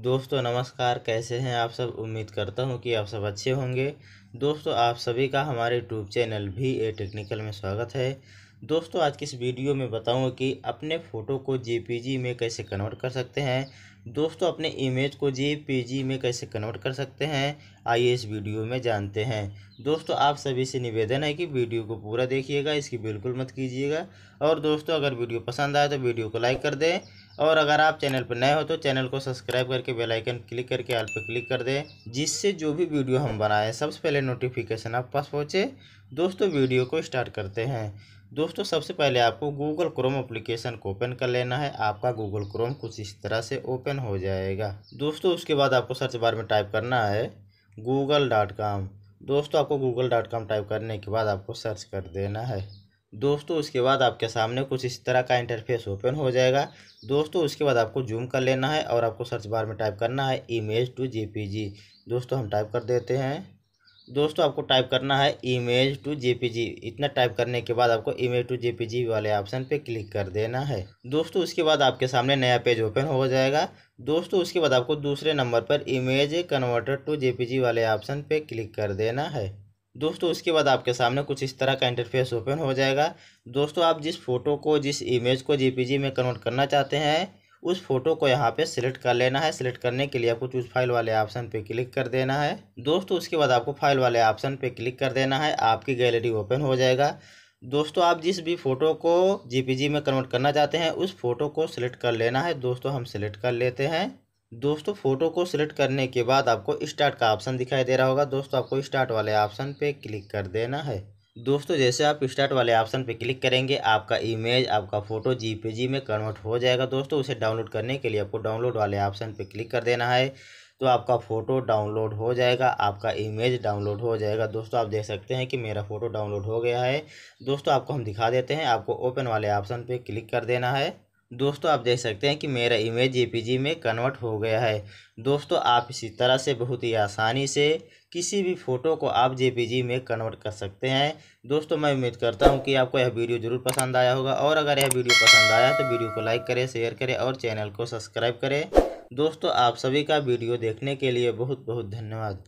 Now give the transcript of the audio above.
दोस्तों नमस्कार कैसे हैं आप सब उम्मीद करता हूं कि आप सब अच्छे होंगे दोस्तों आप सभी का हमारे यूट्यूब चैनल भी ए टेक्निकल में स्वागत है दोस्तों आज की इस वीडियो में बताऊंगा कि अपने फ़ोटो को जेपीजी में कैसे कन्वर्ट कर सकते हैं दोस्तों अपने इमेज को जेपीजी में कैसे कन्वर्ट कर सकते हैं आइए इस वीडियो में जानते हैं दोस्तों आप सभी से निवेदन है कि वीडियो को पूरा देखिएगा इसकी बिल्कुल मत कीजिएगा और दोस्तों अगर वीडियो पसंद आए तो वीडियो को लाइक कर दें और अगर आप चैनल पर नए हो तो चैनल को सब्सक्राइब करके बेल आइकन क्लिक करके आल पर क्लिक कर दें जिससे जो भी वीडियो हम बनाएं सबसे पहले नोटिफिकेशन आप पास पहुँचे दोस्तों वीडियो को स्टार्ट करते हैं दोस्तों सबसे पहले आपको गूगल क्रोम अप्लीकेशन को ओपन कर लेना है आपका गूगल क्रोम कुछ इस तरह से ओपन हो जाएगा दोस्तों उसके बाद आपको सर्च बार में टाइप करना है गूगल डॉट कॉम दोस्तों आपको गूगल डॉट कॉम टाइप करने के बाद आपको सर्च कर देना है दोस्तों उसके बाद आपके सामने कुछ इस तरह का इंटरफेस ओपन हो जाएगा दोस्तों उसके बाद आपको जूम कर लेना है और आपको सर्च बार में टाइप करना है इमेज टू जेपीजी दोस्तों हम टाइप कर देते हैं दोस्तों आपको टाइप करना है इमेज टू जेपीजी इतना टाइप करने के बाद आपको इमेज टू जेपीजी वाले ऑप्शन पे क्लिक कर देना है दोस्तों उसके बाद आपके सामने नया पेज ओपन हो जाएगा दोस्तों उसके बाद आपको दूसरे नंबर पर इमेज कन्वर्टर टू जेपीजी वाले ऑप्शन पे क्लिक कर देना है दोस्तों उसके बाद आपके सामने कुछ इस तरह का इंटरफेस ओपन हो जाएगा दोस्तों आप जिस फ़ोटो को जिस इमेज को जी में कन्वर्ट करना चाहते हैं उस फोटो को यहाँ पे सिलेक्ट कर लेना है सिलेक्ट करने के लिए आपको चूज फाइल वाले ऑप्शन पे क्लिक कर देना है दोस्तों उसके बाद आपको फाइल वाले ऑप्शन पे क्लिक कर देना है आपकी गैलरी ओपन हो जाएगा दोस्तों आप जिस भी फ़ोटो को जीपीजी में कन्वर्ट करना चाहते हैं उस फ़ोटो को सिलेक्ट कर लेना है दोस्तों हम सिलेक्ट कर लेते हैं दोस्तों फ़ोटो को सिलेक्ट करने के बाद आपको स्टार्ट का ऑप्शन दिखाई दे रहा होगा दोस्तों आपको स्टार्ट वाले ऑप्शन पे क्लिक कर देना है दोस्तों जैसे आप स्टार्ट वाले ऑप्शन पे क्लिक करेंगे आपका इमेज आपका फ़ोटो जी में कन्वर्ट हो जाएगा दोस्तों उसे डाउनलोड करने के लिए आपको डाउनलोड वाले ऑप्शन पर क्लिक कर देना है तो आपका फ़ोटो डाउनलोड हो जाएगा आपका इमेज डाउनलोड हो जाएगा दोस्तों आप देख सकते हैं कि मेरा फ़ोटो डाउनलोड हो गया है दोस्तों आपको हम दिखा देते हैं आपको ओपन वाले ऑप्शन पर क्लिक कर देना है दोस्तों आप देख सकते हैं कि मेरा इमेज जेपीजी में कन्वर्ट हो गया है दोस्तों आप इसी तरह से बहुत ही आसानी से किसी भी फ़ोटो को आप जेपीजी में कन्वर्ट कर सकते हैं दोस्तों मैं उम्मीद करता हूं कि आपको यह वीडियो ज़रूर पसंद आया होगा और अगर यह वीडियो पसंद आया तो वीडियो को लाइक करें शेयर करें और चैनल को सब्सक्राइब करें दोस्तों आप सभी का वीडियो देखने के लिए बहुत बहुत धन्यवाद